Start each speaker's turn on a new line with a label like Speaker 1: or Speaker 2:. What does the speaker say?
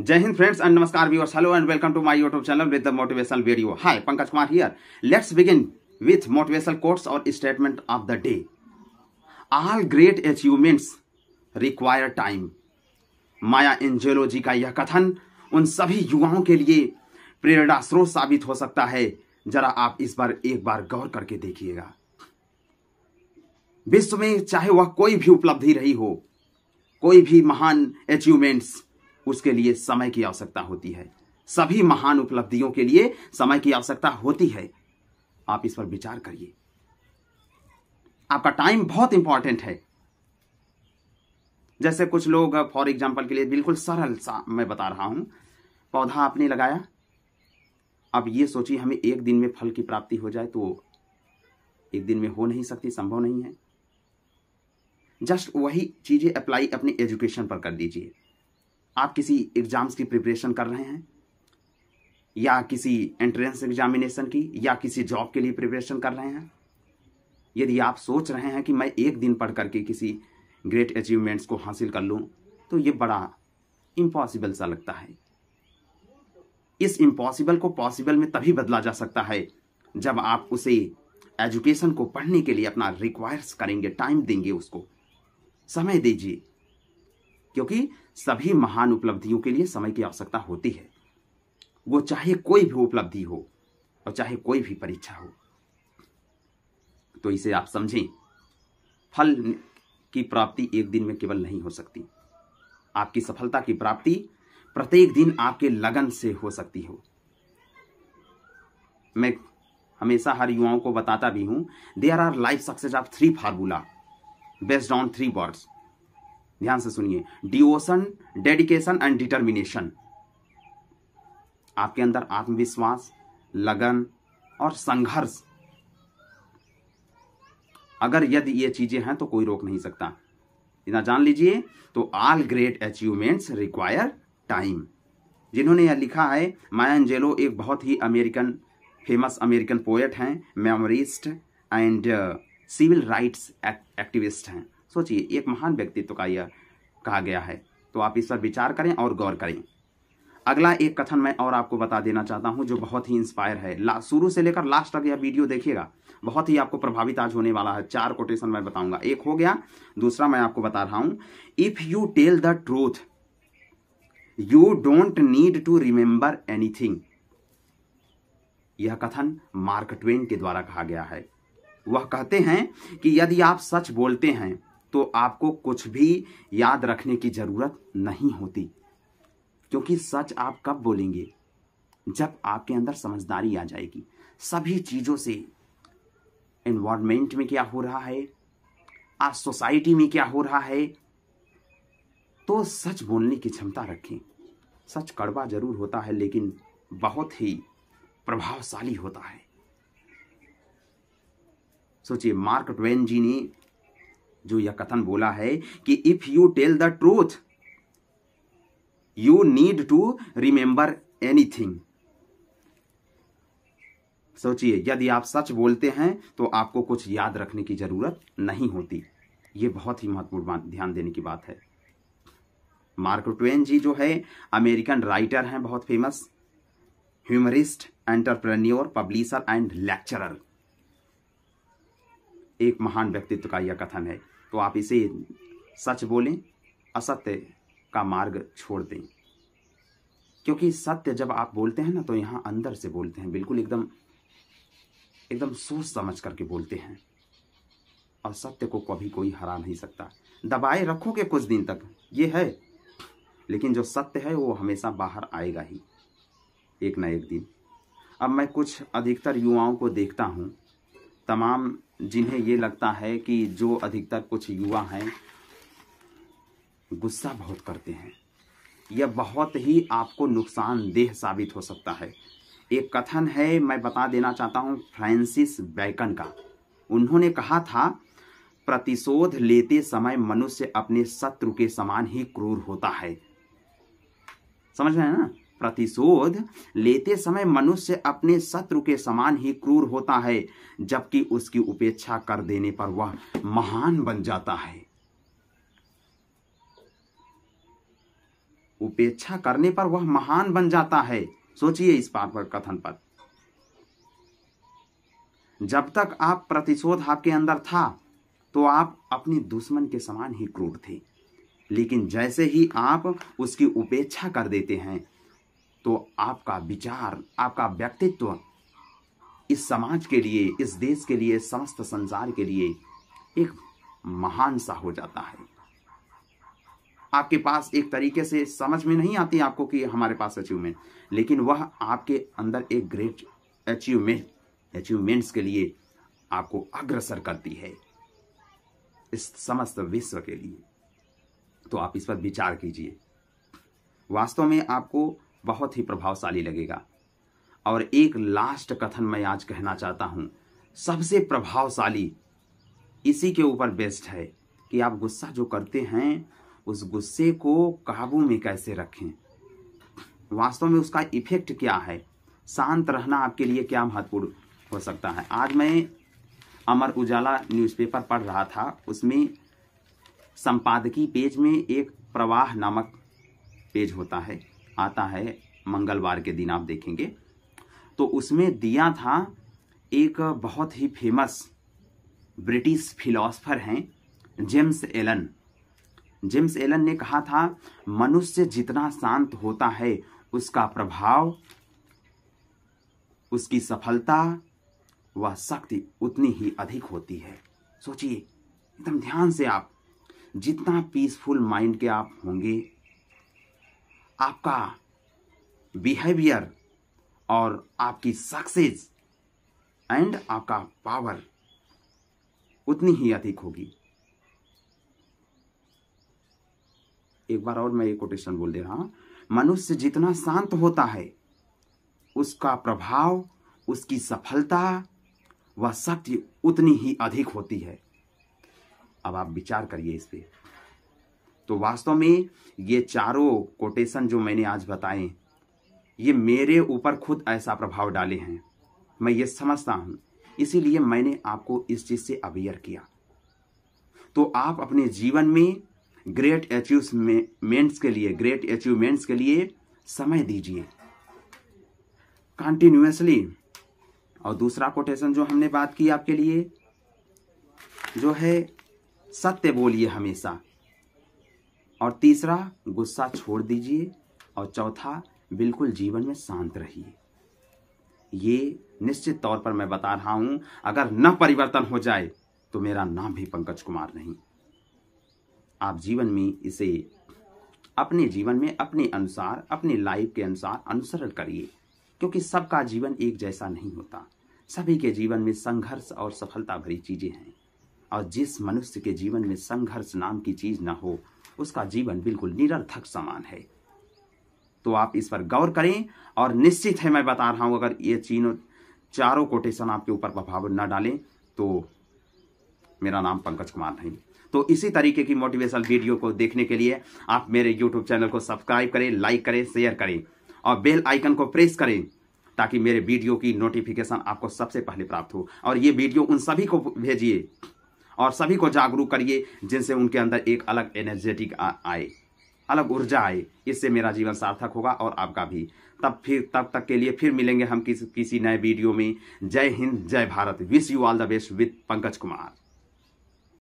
Speaker 1: जय Hind friends and नमस्कार viewers hello and welcome to my YouTube channel with the motivational video hi Pankaj Kumar here let's begin with motivational quotes और statement of the day all great achievements require time Maya Angelou का यह कथन उन सभी युवाओं के लिए प्रेरणा स्रोत साबित हो सकता है जरा आप इस बार एक बार गौर करके देखिएगा विश्व में चाहे वह कोई भी उपलब्धि रही हो कोई भी महान अचीवमेंट्स उसके लिए समय की आवश्यकता होती है सभी महान उपलब्धियों के लिए समय की आवश्यकता होती है आप इस पर विचार करिए आपका टाइम बहुत इंपॉर्टेंट है जैसे कुछ लोग फॉर एग्जाम्पल के लिए बिल्कुल सरल सा मैं बता रहा हूं पौधा आपने लगाया अब ये सोचिए हमें एक दिन में फल की प्राप्ति हो जाए तो एक दिन में हो नहीं सकती संभव नहीं है जस्ट वही चीजें अप्लाई अपने एजुकेशन पर कर दीजिए आप किसी एग्ज़ाम्स की प्रिपरेशन कर रहे हैं या किसी एंट्रेंस एग्जामिनेशन की या किसी जॉब के लिए प्रिपरेशन कर रहे हैं यदि आप सोच रहे हैं कि मैं एक दिन पढ़ करके किसी ग्रेट अचीवमेंट्स को हासिल कर लूँ तो ये बड़ा इम्पॉसिबल सा लगता है इस इम्पॉसिबल को पॉसिबल में तभी बदला जा सकता है जब आप उसे एजुकेशन को पढ़ने के लिए अपना रिक्वायर्स करेंगे टाइम देंगे उसको समय दीजिए क्योंकि सभी महान उपलब्धियों के लिए समय की आवश्यकता होती है वो चाहे कोई भी उपलब्धि हो और चाहे कोई भी परीक्षा हो तो इसे आप समझें फल की प्राप्ति एक दिन में केवल नहीं हो सकती आपकी सफलता की प्राप्ति प्रत्येक दिन आपके लगन से हो सकती हो मैं हमेशा हर युवाओं को बताता भी हूं there are life success of three formula based on three words ध्यान से सुनिए डिवोशन डेडिकेशन एंड डिटर्मिनेशन आपके अंदर आत्मविश्वास लगन और संघर्ष अगर यदि ये चीजें हैं तो कोई रोक नहीं सकता इतना जान लीजिए तो all great achievements require time जिन्होंने यह लिखा है माया एंजेलो एक बहुत ही अमेरिकन फेमस अमेरिकन पोएट हैं memoirist and civil rights activist हैं सोचिए एक महान व्यक्तित्व का यह कहा गया है तो आप इस पर विचार करें और गौर करें अगला एक कथन मैं और आपको बता देना चाहता हूं जो बहुत ही इंस्पायर है शुरू से लेकर लास्ट तक यह वीडियो देखिएगा बहुत ही आपको प्रभावित आज होने वाला है चार कोटेशन मैं बताऊंगा एक हो गया दूसरा मैं आपको बता रहा हूं if you tell the truth you don't need to remember anything यह कथन मार्क ट्वेन के द्वारा कहा गया है वह कहते हैं कि यदि आप सच बोलते हैं तो आपको कुछ भी याद रखने की ज़रूरत नहीं होती क्योंकि सच आप कब बोलेंगे जब आपके अंदर समझदारी आ जाएगी सभी चीज़ों से एनवायरमेंट में क्या हो रहा है आज सोसाइटी में क्या हो रहा है तो सच बोलने की क्षमता रखें सच कड़वा जरूर होता है लेकिन बहुत ही प्रभावशाली होता है सोचिए मार्क ट्वेन जी ने जो यह कथन बोला है कि if you tell the truth you need to remember anything सोचिए यदि आप सच बोलते हैं तो आपको कुछ याद रखने की जरूरत नहीं होती ये बहुत ही महत्वपूर्ण ध्यान देने की बात है मार्क ट्वेन जी जो है अमेरिकन राइटर हैं बहुत famous humorist entrepreneur publisher and lecturer एक महान व्यक्तित्व का यह कथन है तो आप इसे सच बोलें असत्य का मार्ग छोड़ दें क्योंकि सत्य जब आप बोलते हैं ना तो यहाँ अंदर से बोलते हैं बिल्कुल एकदम एकदम सोच समझ करके बोलते हैं और सत्य को कभी कोई हरा नहीं सकता दबाए रखोगे कुछ दिन तक ये है लेकिन जो सत्य है वो हमेशा बाहर आएगा ही एक ना एक दिन अब मैं कुछ अधिकतर युवाओं को देखता हूँ तमाम जिन्हें ये लगता है कि जो अधिकतर कुछ युवा हैं गुस्सा बहुत करते हैं यह बहुत ही आपको नुकसानदेह साबित हो सकता है एक कथन है मैं बता देना चाहता हूँ फ्रांसिस बैकन का उन्होंने कहा था प्रतिशोध लेते समय मनुष्य अपने शत्रु के समान ही क्रूर होता है समझ रहे हैं ना प्रतिशोध लेते समय मनुष्य अपने शत्रु के समान ही क्रूर होता है जबकि उसकी उपेक्षा कर देने पर वह महान बन जाता है उपेक्षा करने पर वह महान बन जाता है सोचिए इस बात पर कथन पर जब तक आप प्रतिशोध आपके अंदर था तो आप अपने दुश्मन के समान ही क्रूर थे लेकिन जैसे ही आप उसकी उपेक्षा कर देते हैं तो आपका विचार आपका व्यक्तित्व इस समाज के लिए इस देश के लिए समस्त संसार के लिए एक महान सा हो जाता है आपके पास एक तरीके से समझ में नहीं आती आपको कि हमारे पास अचीवमेंट लेकिन वह आपके अंदर एक ग्रेट अचीवमेंट अचीवमेंट्स के लिए आपको अग्रसर करती है इस समस्त विश्व के लिए तो आप इस पर विचार कीजिए वास्तव में आपको बहुत ही प्रभावशाली लगेगा और एक लास्ट कथन मैं आज कहना चाहता हूं सबसे प्रभावशाली इसी के ऊपर बेस्ट है कि आप गुस्सा जो करते हैं उस गुस्से को काबू में कैसे रखें वास्तव में उसका इफेक्ट क्या है शांत रहना आपके लिए क्या महत्वपूर्ण हो सकता है आज मैं अमर उजाला न्यूज़पेपर पढ़ रहा था उसमें संपादकीय पेज में एक प्रवाह नामक पेज होता है आता है मंगलवार के दिन आप देखेंगे तो उसमें दिया था एक बहुत ही फेमस ब्रिटिश फिलोसफर हैं जेम्स एलन जेम्स एलन ने कहा था मनुष्य जितना शांत होता है उसका प्रभाव उसकी सफलता व शक्ति उतनी ही अधिक होती है सोचिए एकदम ध्यान से आप जितना पीसफुल माइंड के आप होंगे आपका बिहेवियर और आपकी सक्सेस एंड आपका पावर उतनी ही अधिक होगी एक बार और मैं ये कोटेशन बोल दे रहा हूं मनुष्य जितना शांत होता है उसका प्रभाव उसकी सफलता वह शक्ति उतनी ही अधिक होती है अब आप विचार करिए इस पर तो वास्तव में ये चारों कोटेशन जो मैंने आज बताए ये मेरे ऊपर खुद ऐसा प्रभाव डाले हैं मैं ये समझता हूं इसीलिए मैंने आपको इस चीज़ से अवेयर किया तो आप अपने जीवन में ग्रेट अचीवमेंट्स के लिए ग्रेट अचीवमेंट्स के लिए समय दीजिए कंटिन्यूसली और दूसरा कोटेशन जो हमने बात की आपके लिए जो है सत्य बोलिए हमेशा और तीसरा गुस्सा छोड़ दीजिए और चौथा बिल्कुल जीवन में शांत रहिए ये निश्चित तौर पर मैं बता रहा हूं अगर न परिवर्तन हो जाए तो मेरा नाम भी पंकज कुमार नहीं आप जीवन में इसे अपने जीवन में अपने अनुसार अपने लाइफ के अनुसार अनुसरण करिए क्योंकि सबका जीवन एक जैसा नहीं होता सभी के जीवन में संघर्ष और सफलता भरी चीजें हैं और जिस मनुष्य के जीवन में संघर्ष नाम की चीज ना हो उसका जीवन बिल्कुल निरर्थक समान है तो आप इस पर गौर करें और निश्चित है मैं बता रहा हूं अगर ये चीनों चारों कोटेशन आपके ऊपर प्रभाव न डालें तो मेरा नाम पंकज कुमार नहीं तो इसी तरीके की मोटिवेशनल वीडियो को देखने के लिए आप मेरे यूट्यूब चैनल को सब्सक्राइब करें लाइक करें शेयर करें और बेल आइकन को प्रेस करें ताकि मेरे वीडियो की नोटिफिकेशन आपको सबसे पहले प्राप्त हो और ये वीडियो उन सभी को भेजिए और सभी को जागरूक करिए जिनसे उनके अंदर एक अलग एनर्जेटिक आए अलग ऊर्जा आए इससे मेरा जीवन सार्थक होगा और आपका भी तब फिर तब तक के लिए फिर मिलेंगे हम किस, किसी नए वीडियो में जय हिंद जय Bharat wish you all the best with Pankaj Kumar